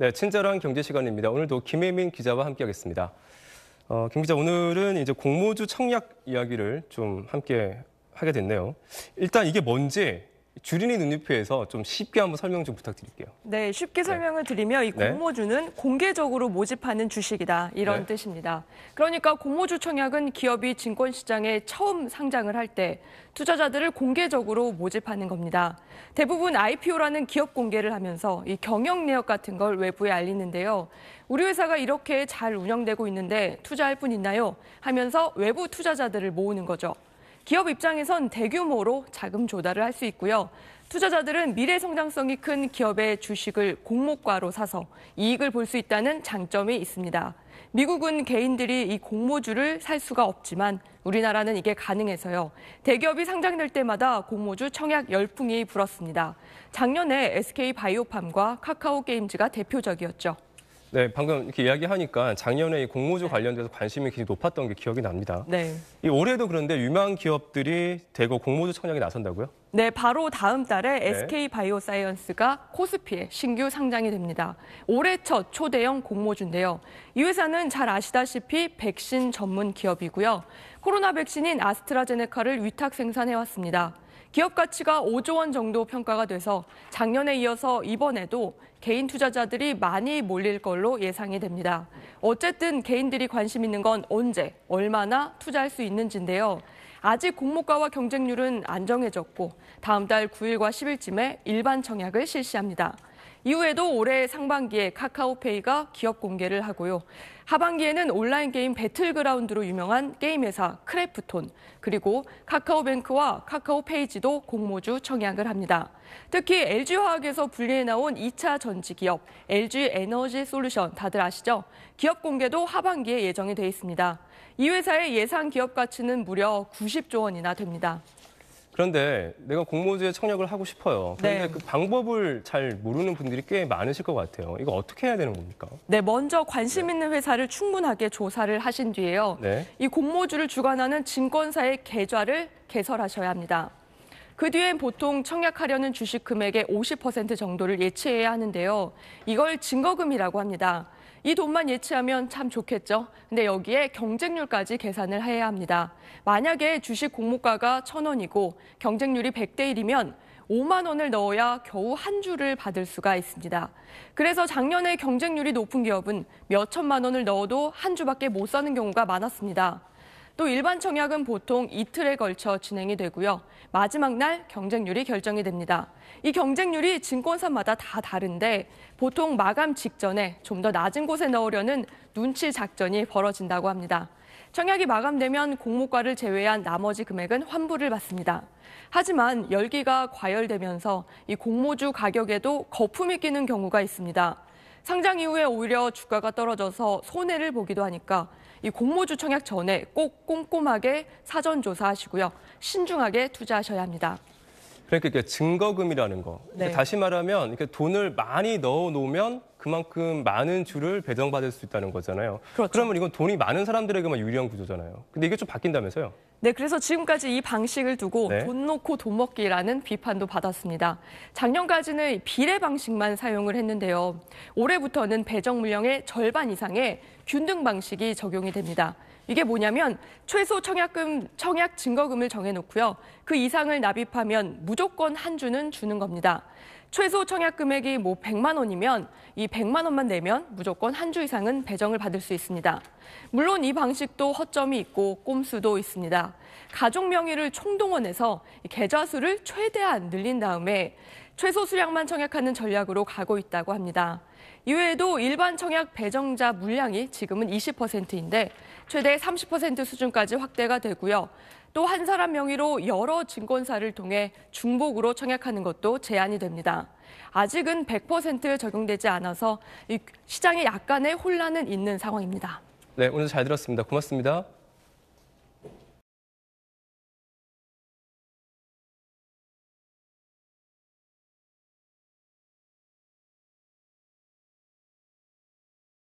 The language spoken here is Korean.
네, 친절한 경제 시간입니다. 오늘도 김혜민 기자와 함께하겠습니다. 어, 김 기자, 오늘은 이제 공모주 청약 이야기를 좀 함께 하게 됐네요. 일단 이게 뭔지 주린이 눈높이에서좀 쉽게 한번 설명 좀 부탁드릴게요. 네, 쉽게 네. 설명을 드리면 이 네. 공모주는 공개적으로 모집하는 주식이다 이런 네. 뜻입니다. 그러니까 공모주 청약은 기업이 증권시장에 처음 상장을 할 때 투자자들을 공개적으로 모집하는 겁니다. 대부분 IPO라는 기업 공개를 하면서 이 경영 내역 같은 걸 외부에 알리는데요. 우리 회사가 이렇게 잘 운영되고 있는데 투자할 뿐 있나요? 하면서 외부 투자자들을 모으는 거죠. 기업 입장에선 대규모로 자금 조달을 할 수 있고요. 투자자들은 미래 성장성이 큰 기업의 주식을 공모가로 사서 이익을 볼 수 있다는 장점이 있습니다. 미국은 개인들이 이 공모주를 살 수가 없지만 우리나라는 이게 가능해서요. 대기업이 상장될 때마다 공모주 청약 열풍이 불었습니다. 작년에 SK 바이오팜과 카카오 게임즈가 대표적이었죠. 네, 방금 이렇게 이야기하니까 작년에 이 공모주 관련돼서 관심이 굉장히 높았던 게 기억이 납니다. 네. 이 올해도 그런데 유망 기업들이 대거 공모주 청약에 나선다고요? 네, 바로 다음 달에 SK 네. 바이오사이언스가 코스피에 신규 상장이 됩니다. 올해 첫 초대형 공모주인데요. 이 회사는 잘 아시다시피 백신 전문 기업이고요. 코로나 백신인 아스트라제네카를 위탁 생산해 왔습니다. 기업 가치가 5조 원 정도 평가가 돼서 작년에 이어서 이번에도 개인 투자자들이 많이 몰릴 걸로 예상이 됩니다. 어쨌든 개인들이 관심 있는 건 언제, 얼마나 투자할 수 있는지인데요. 아직 공모가와 경쟁률은 안정해졌고 다음 달 9일과 10일쯤에 일반 청약을 실시합니다. 이후에도 올해 상반기에 카카오페이가 기업 공개를 하고요. 하반기에는 온라인 게임 배틀그라운드로 유명한 게임 회사 크래프톤, 그리고 카카오뱅크와 카카오페이지도 공모주 청약을 합니다. 특히 LG화학에서 분리해 나온 2차 전지 기업 LG 에너지 솔루션 다들 아시죠? 기업 공개도 하반기에 예정이 돼 있습니다. 이 회사의 예상 기업 가치는 무려 90조 원이나 됩니다. 그런데 내가 공모주에 청약을 하고 싶어요. 그런데 네. 그 방법을 잘 모르는 분들이 꽤 많으실 것 같아요. 이거 어떻게 해야 되는 겁니까? 네, 먼저 관심 있는 회사를 충분하게 조사를 하신 뒤에요. 네. 이 공모주를 주관하는 증권사의 계좌를 개설하셔야 합니다. 그 뒤엔 보통 청약하려는 주식 금액의 50% 정도를 예치해야 하는데요. 이걸 증거금이라고 합니다. 이 돈만 예치하면 참 좋겠죠. 근데 여기에 경쟁률까지 계산을 해야 합니다. 만약에 주식 공모가가 천원이고 경쟁률이 100대 1이면 5만 원을 넣어야 겨우 한 주를 받을 수가 있습니다. 그래서 작년에 경쟁률이 높은 기업은 몇 천만 원을 넣어도 한 주밖에 못 사는 경우가 많았습니다. 또 일반 청약은 보통 이틀에 걸쳐 진행이 되고요. 마지막 날 경쟁률이 결정이 됩니다. 이 경쟁률이 증권사마다 다 다른데 보통 마감 직전에 좀 더 낮은 곳에 넣으려는 눈치 작전이 벌어진다고 합니다. 청약이 마감되면 공모가를 제외한 나머지 금액은 환불을 받습니다. 하지만 열기가 과열되면서 이 공모주 가격에도 거품이 끼는 경우가 있습니다. 상장 이후에 오히려 주가가 떨어져서 손해를 보기도 하니까 이 공모주 청약 전에 꼭 꼼꼼하게 사전 조사하시고요. 신중하게 투자하셔야 합니다. 그러니까 이게 증거금이라는 거. 그러니까 네. 다시 말하면 이렇게 돈을 많이 넣어 놓으면 그만큼 많은 줄을 배정받을 수 있다는 거잖아요. 그렇죠. 그러면 이건 돈이 많은 사람들에게만 유리한 구조잖아요. 근데 이게 좀 바뀐다면서요? 네, 그래서 지금까지 이 방식을 두고 네. 돈 놓고 돈 먹기라는 비판도 받았습니다. 작년까지는 비례 방식만 사용을 했는데요. 올해부터는 배정 물량의 절반 이상의 균등 방식이 적용이 됩니다. 이게 뭐냐면 최소 청약금 청약 증거금을 정해놓고요. 그 이상을 납입하면 무조건 한 주는 주는 겁니다. 최소 청약 금액이 뭐 100만 원이면 이 100만 원만 내면 무조건 한 주 이상은 배정을 받을 수 있습니다. 물론 이 방식도 허점이 있고 꼼수도 있습니다. 가족 명의를 총동원해서 계좌 수를 최대한 늘린 다음에 최소 수량만 청약하는 전략으로 가고 있다고 합니다. 이외에도 일반 청약 배정자 물량이 지금은 20%인데 최대 30% 수준까지 확대가 되고요. 또 한 사람 명의로 여러 증권사를 통해 중복으로 청약하는 것도 제한이 됩니다. 아직은 100% 적용되지 않아서 시장에 약간의 혼란은 있는 상황입니다. 네, 오늘 잘 들었습니다. 고맙습니다.